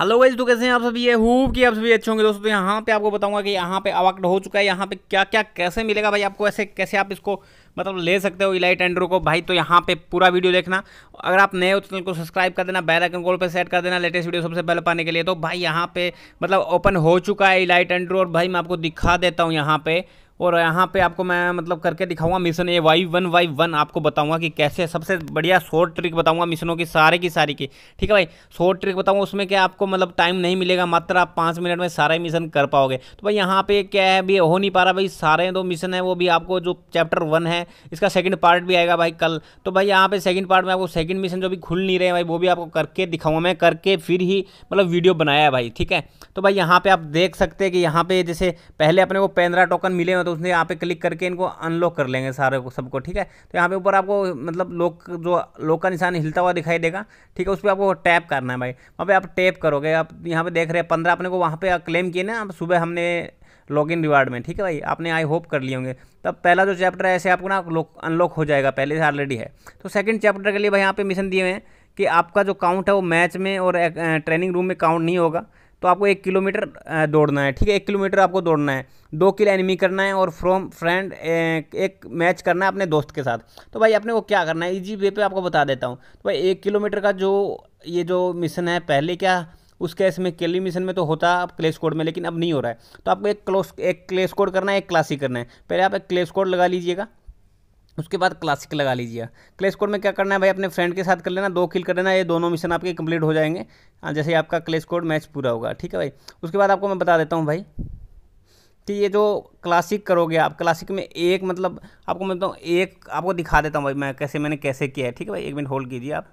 hello guys तो कैसे हैं आप सभी ये हूब कि आप सभी अच्छे होंगे दोस्तों तो यहाँ पे आपको बताऊंगा कि यहाँ पे अवक्ट हो चुका है यहाँ पे क्या क्या कैसे मिलेगा भाई आपको ऐसे कैसे आप इसको मतलब ले सकते हो इलाइट एंड्रो को भाई तो यहाँ पे पूरा वीडियो देखना अगर आप नए हो तो चैनल को सब्सक्राइब कर देना बेल आइकन कॉल पर सेट कर देना लेटेस्ट वीडियो सबसे पहले पाने के लिए तो भाई यहाँ पे मतलब ओपन हो चुका है इलाइट एंड्रो और भाई मैं आपको दिखा देता हूँ यहाँ पे और यहाँ पे आपको मैं मतलब करके दिखाऊंगा mission A Y one Y one आपको बताऊंगा कि कैसे सबसे बढ़िया शॉर्ट ट्रिक बताऊंगा मिशनों की सारे की सारी की ठीक है भाई शॉर्ट ट्रिक बताऊंगा उसमें क्या आपको मतलब टाइम नहीं मिलेगा मात्र आप पाँच मिनट में सारे मिशन कर पाओगे तो भाई यहाँ पे क्या है अभी हो नहीं पा रहा भाई सारे दो मिशन है वो भी आपको जो चैप्टर वन है इसका सेकेंड पार्ट भी आएगा भाई कल तो भाई यहाँ पर सेकेंड पार्ट में आपको सेकेंड मिशन जो भी खुल नहीं रहे भाई वो भी आपको करके दिखाऊंगा मैं करके फिर ही मतलब वीडियो बनाया है भाई ठीक है तो भाई यहाँ पर आप देख सकते हैं कि यहाँ पर जैसे पहले अपने को पंद्रह टोकन मिले तो उसने यहाँ पे क्लिक करके इनको अनलॉक कर लेंगे सारे को सबको ठीक है तो यहाँ पे ऊपर आपको मतलब लोक जो लोक का निशान हिलता हुआ दिखाई देगा ठीक है उस पर आपको टैप करना है भाई वहाँ पे आप टैप करोगे आप यहाँ पे देख रहे हैं पंद्रह अपने को वहाँ पे क्लेम किए ना आप सुबह हमने लॉग इन रिवार्ड में ठीक है भाई आपने आई होप कर लिए होंगे तब पहला जो चैप्टर है ऐसे आपको ना अनलॉक हो जाएगा पहले से ऑलरेडी है तो सेकंड चैप्टर के लिए भाई यहाँ पे मिशन दिए हुए हैं कि आपका जो काउंट है वो मैच में और ट्रेनिंग रूम में काउंट नहीं होगा तो आपको एक किलोमीटर दौड़ना है ठीक है एक किलोमीटर आपको दौड़ना है दो किल एनिमी करना है और फ्रॉम फ्रेंड एक मैच करना है अपने दोस्त के साथ तो भाई अपने को क्या करना है इजी वे पे आपको बता देता हूँ तो भाई एक किलोमीटर का जो ये जो मिशन है पहले क्या उसके इसमें केली मिशन में तो होता अब क्लेस कोड में लेकिन अब नहीं हो रहा है तो आपको एक क्लोस एक क्लेस कोड करना है एक क्लासिक करना है पहले आप एक क्लेस कोड लगा लीजिएगा उसके बाद क्लासिक लगा लीजिए क्लेश कोड में क्या करना है भाई अपने फ्रेंड के साथ कर लेना दो किल कर लेना ये दोनों मिशन आपके कंप्लीट हो जाएंगे हाँ, जैसे आपका क्लेश कोड मैच पूरा होगा ठीक है भाई उसके बाद आपको मैं बता देता हूँ भाई कि ये जो क्लासिक करोगे आप क्लासिक में एक मतलब आपको मैं बताऊँ एक आपको दिखा देता हूँ भाई मैं कैसे मैंने कैसे किया है ठीक है भाई एक मिनट होल्ड कीजिए आप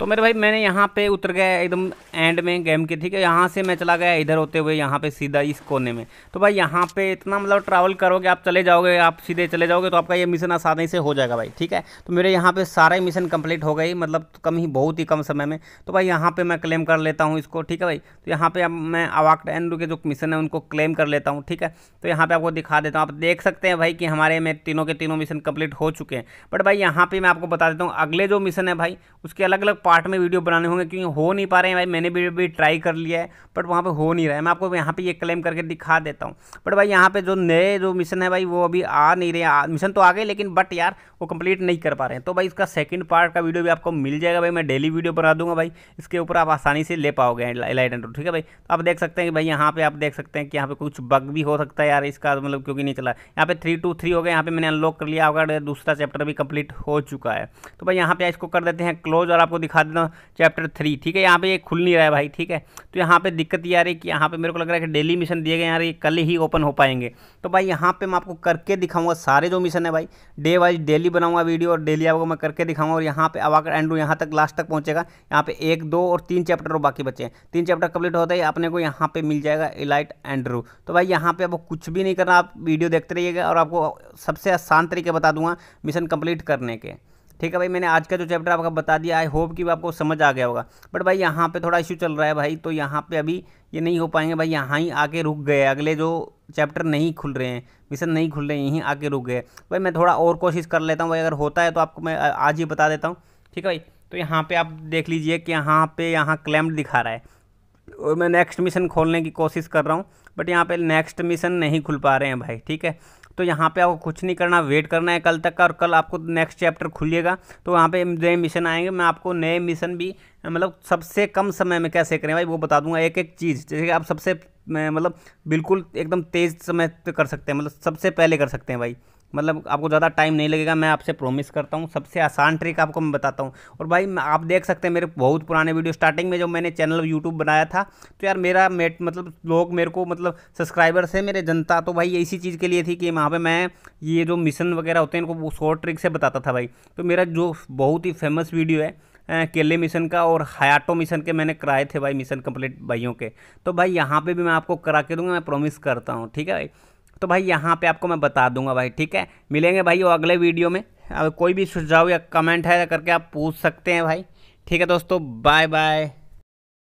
तो मेरे भाई मैंने यहाँ पे उतर गया एकदम एंड में गेम के ठीक है यहाँ से मैं चला गया इधर होते हुए यहाँ पे सीधा इस कोने में तो भाई यहाँ पे इतना मतलब ट्रैवल करोगे आप चले जाओगे आप सीधे चले जाओगे तो आपका ये मिशन आसानी से हो जाएगा भाई ठीक है तो मेरे यहाँ पे सारा मिशन कंप्लीट हो गई मतलब कम ही बहुत ही कम समय में तो भाई यहाँ पर मैं क्लेम कर लेता हूँ इसको ठीक है भाई तो यहाँ पर मैं अवाक्ट एंड के जो मिशन है उनको क्लेम कर लेता हूँ ठीक है तो यहाँ पर आपको दिखा देता हूँ आप देख सकते हैं भाई कि हमारे में तीनों के तीनों मिशन कम्प्लीट हो चुके हैं बट भाई यहाँ पर मैं आपको बता देता हूँ अगले जो मिशन है भाई उसके अलग अलग पार्ट में वीडियो बनाने होंगे क्योंकि हो नहीं पा रहे हैं भाई मैंने भी भी ट्राई कर लिया है बट वहाँ पे हो नहीं रहा है मैं आपको यहाँ पे ये क्लेम करके दिखा देता हूँ बट भाई यहाँ पे जो नए जो मिशन है भाई वो अभी आ नहीं रहे मिशन तो आ गए लेकिन बट यार वो कंप्लीट नहीं कर पा रहे हैं तो भाई इसका सेकंड पार्ट का वीडियो भी आपको मिल जाएगा भाई मैं डेली वीडियो बना दूंगा भाई इसके ऊपर आप आसानी से ले पाओगे एलाइट एंड ठीक है भाई तो आप देख सकते हैं कि भाई यहाँ पर आप देख सकते हैं कि यहाँ पे कुछ बग भी हो सकता है यार इसका मतलब क्योंकि नहीं चला यहाँ पर थ्री टू थ्री हो गया यहाँ पे मैंने अनलॉक कर लिया होगा दूसरा चैप्टर भी कंप्लीट हो चुका है तो भाई यहाँ पे इसको कर देते हैं क्लोज और आपको दिखा खत्म चैप्टर थ्री ठीक है यहाँ पे ये खुल नहीं रहा है भाई ठीक है तो यहाँ पे दिक्कत ये आ रही है कि यहाँ पे मेरे को लग रहा है कि डेली मिशन दिए गए यार ये कल ही ओपन हो पाएंगे तो भाई यहाँ पे मैं आपको करके दिखाऊंगा सारे जो मिशन है भाई डे वाइज डेली बनाऊंगा वीडियो और डेली आपको मैं करके दिखाऊंगा और यहाँ पे आकर एंड यहाँ तक लास्ट तक पहुँचेगा यहाँ पे एक दो और तीन चैप्टर और बाकी बचे हैं तीन चैप्टर कंप्लीट होता है अपने को यहाँ पर मिल जाएगा इलाइट एंड्रू तो भाई यहाँ पर अब कुछ भी नहीं करना आप वीडियो देखते रहिएगा और आपको सबसे आसान तरीके बता दूंगा मिशन कंप्लीट करने के ठीक है भाई मैंने आज का जो चैप्टर आपका बता दिया आई होप कि आपको समझ आ गया होगा बट भाई यहाँ पे थोड़ा इश्यू चल रहा है भाई तो यहाँ पे अभी ये नहीं हो पाएंगे भाई यहाँ ही आके रुक गए अगले जो चैप्टर नहीं खुल रहे हैं मिशन नहीं खुल रहे हैं यहीं आके रुक गए भाई मैं थोड़ा और कोशिश कर लेता हूँ भाई अगर होता है तो आपको मैं आज ही बता देता हूँ ठीक है भाई तो यहाँ पर आप देख लीजिए कि यहाँ पर यहाँ क्लैम्प दिखा रहा है और मैं नेक्स्ट मिशन खोलने की कोशिश कर रहा हूँ बट यहाँ पे नेक्स्ट मिशन नहीं खुल पा रहे हैं भाई ठीक है तो यहाँ पे आपको कुछ नहीं करना वेट करना है कल तक का और कल आपको नेक्स्ट चैप्टर खुलिएगा तो वहाँ पे नए मिशन आएंगे मैं आपको नए मिशन भी मतलब सबसे कम समय में कैसे करें भाई वो बता दूंगा एक एक चीज़ जैसे कि आप सबसे मतलब बिल्कुल एकदम तेज़ समय कर सकते हैं मतलब सबसे पहले कर सकते हैं भाई मतलब आपको ज़्यादा टाइम नहीं लगेगा मैं आपसे प्रॉमिस करता हूँ सबसे आसान ट्रिक आपको मैं बताता हूँ और भाई आप देख सकते हैं मेरे बहुत पुराने वीडियो स्टार्टिंग में जब मैंने चैनल यूट्यूब बनाया था तो यार मेरा मेट मतलब लोग मेरे को मतलब सब्सक्राइबर्स है मेरे जनता तो भाई इसी चीज़ के लिए थी कि वहाँ पर मैं ये जो मिशन वगैरह होते हैं इनको वो शॉर्ट ट्रिक से बताता था भाई तो मेरा जो बहुत ही फेमस वीडियो है केले मिशन का और हयाटो मिशन के मैंने कराए थे भाई मिशन कंप्लीट भाइयों के तो भाई यहाँ पे भी मैं आपको करा के दूंगा मैं प्रॉमिस करता हूँ ठीक है भाई तो भाई यहाँ पे आपको मैं बता दूंगा भाई ठीक है मिलेंगे भाई वो अगले वीडियो में अब कोई भी सुझाव या कमेंट है करके आप पूछ सकते हैं भाई ठीक है दोस्तों बाय बाय